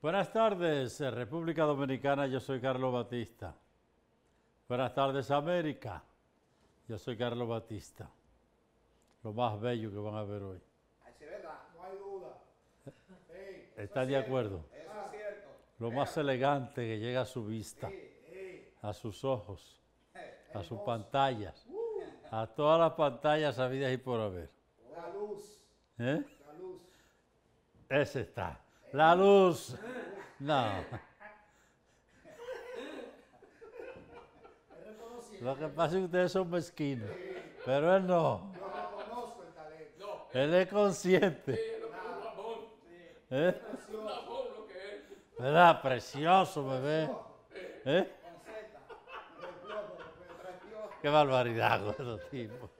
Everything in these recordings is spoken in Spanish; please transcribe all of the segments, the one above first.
Buenas tardes, eh, República Dominicana, yo soy Carlos Batista. Buenas tardes, América, yo soy Carlos Batista. Lo más bello que van a ver hoy. no hay duda. ¿Están de acuerdo? es ah. cierto. Lo más elegante que llega a su vista, a sus ojos, eh, a sus pantallas, uh. a todas las pantallas habidas y por haber. La luz. ¿Eh? La luz. Ese está. La luz. No. Lo que pasa es que ustedes son mezquinos, pero él no. Él es consciente. ¿Eh? ¿Verdad? Precioso, bebé. ¿Eh? Qué barbaridad con esos tipos.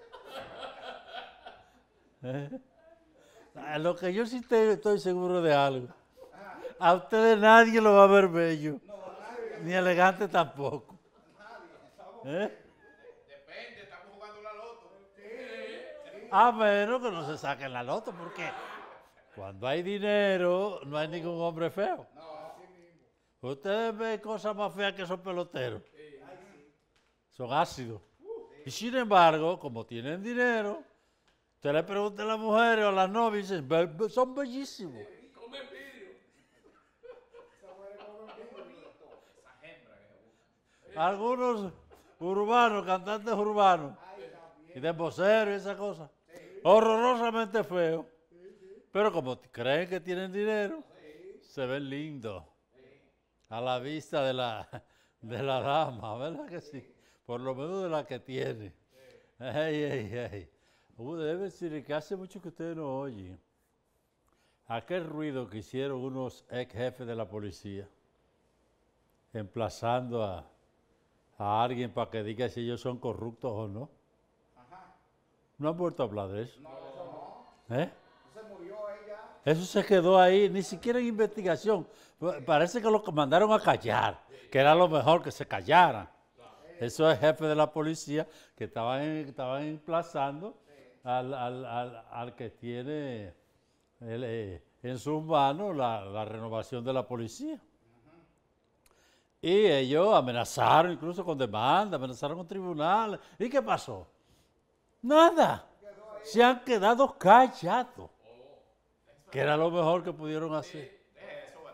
¿Eh? lo que yo sí estoy seguro de algo. A ustedes nadie lo va a ver bello. Ni elegante tampoco. Nadie, ¿Eh? Depende, estamos jugando la loto. A menos que no se saquen la loto, porque cuando hay dinero no hay ningún hombre feo. No, Ustedes ven cosas más feas que son peloteros. Son ácidos. y sin embargo, como tienen dinero, Usted le pregunta a las mujeres o a las novias son bellísimos. Algunos urbanos, cantantes urbanos, y de voceros y esas cosas. Horrorosamente feos. Pero como creen que tienen dinero, se ven lindos. A la vista de la, de la dama, ¿verdad que sí? Por lo menos de la que tiene. Ey, ey, ey. Debe decir que hace mucho que ustedes no oyen aquel ruido que hicieron unos ex jefes de la policía, emplazando a, alguien para que diga si ellos son corruptos o no. ¿No han vuelto a hablar de eso? No, eso ¿Eh? Se murió ella. Eso se quedó ahí, ni siquiera en investigación. Parece que lo mandaron a callar, que era lo mejor que se callaran. Eso es jefe de la policía que estaban emplazando al, al, al, que tiene eh, en sus manos la, renovación de la policía. Y ellos amenazaron incluso con demanda, amenazaron con tribunal. ¿Y qué pasó? Nada. Se han quedado callados. Que era lo mejor que pudieron hacer. Deje eso,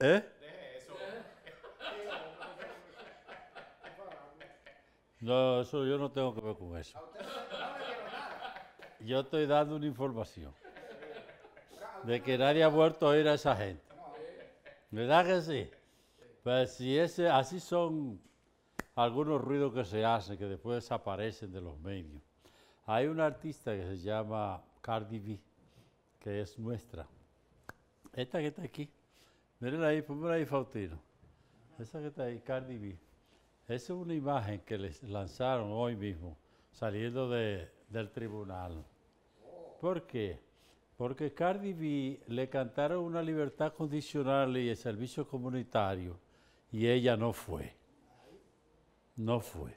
¿Eh? Deje eso. No, eso yo no tengo que ver con eso. Yo estoy dando una información de que nadie ha vuelto a oír a esa gente. ¿Verdad que sí? Pues si ese, así son algunos ruidos que se hacen, que después desaparecen de los medios. Hay un artista que se llama Cardi B, que es nuestra. Esta que está aquí. miren ahí, pónganla ahí, Faustino. Esa que está ahí, Cardi B. Esa es una imagen que les lanzaron hoy mismo, saliendo del tribunal. ¿Por qué? Porque Cardi B le cantaron una libertad condicional y el servicio comunitario y ella no fue. No fue.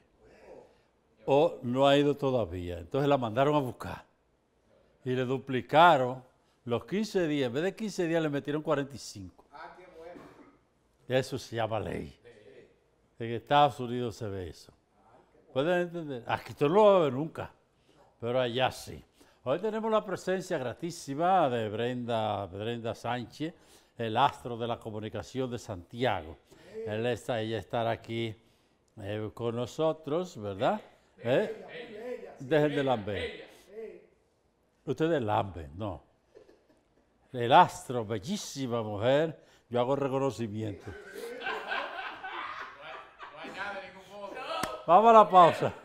O no ha ido todavía. Entonces la mandaron a buscar y le duplicaron los 15 días. En vez de 15 días le metieron 45. Ah, qué Eso se llama ley. En Estados Unidos se ve eso. Ah, ¿Pueden entender? Aquí tú no lo va a nunca, pero allá sí. Hoy tenemos la presencia gratísima de Brenda, Brenda Sánchez, el astro de la comunicación de Santiago. Ella está, ella estará aquí eh, con nosotros, ¿verdad? ¿Eh? Dejen de lamber. Ustedes lamben, no. El astro, bellísima mujer, yo hago reconocimiento. Vamos a la pausa.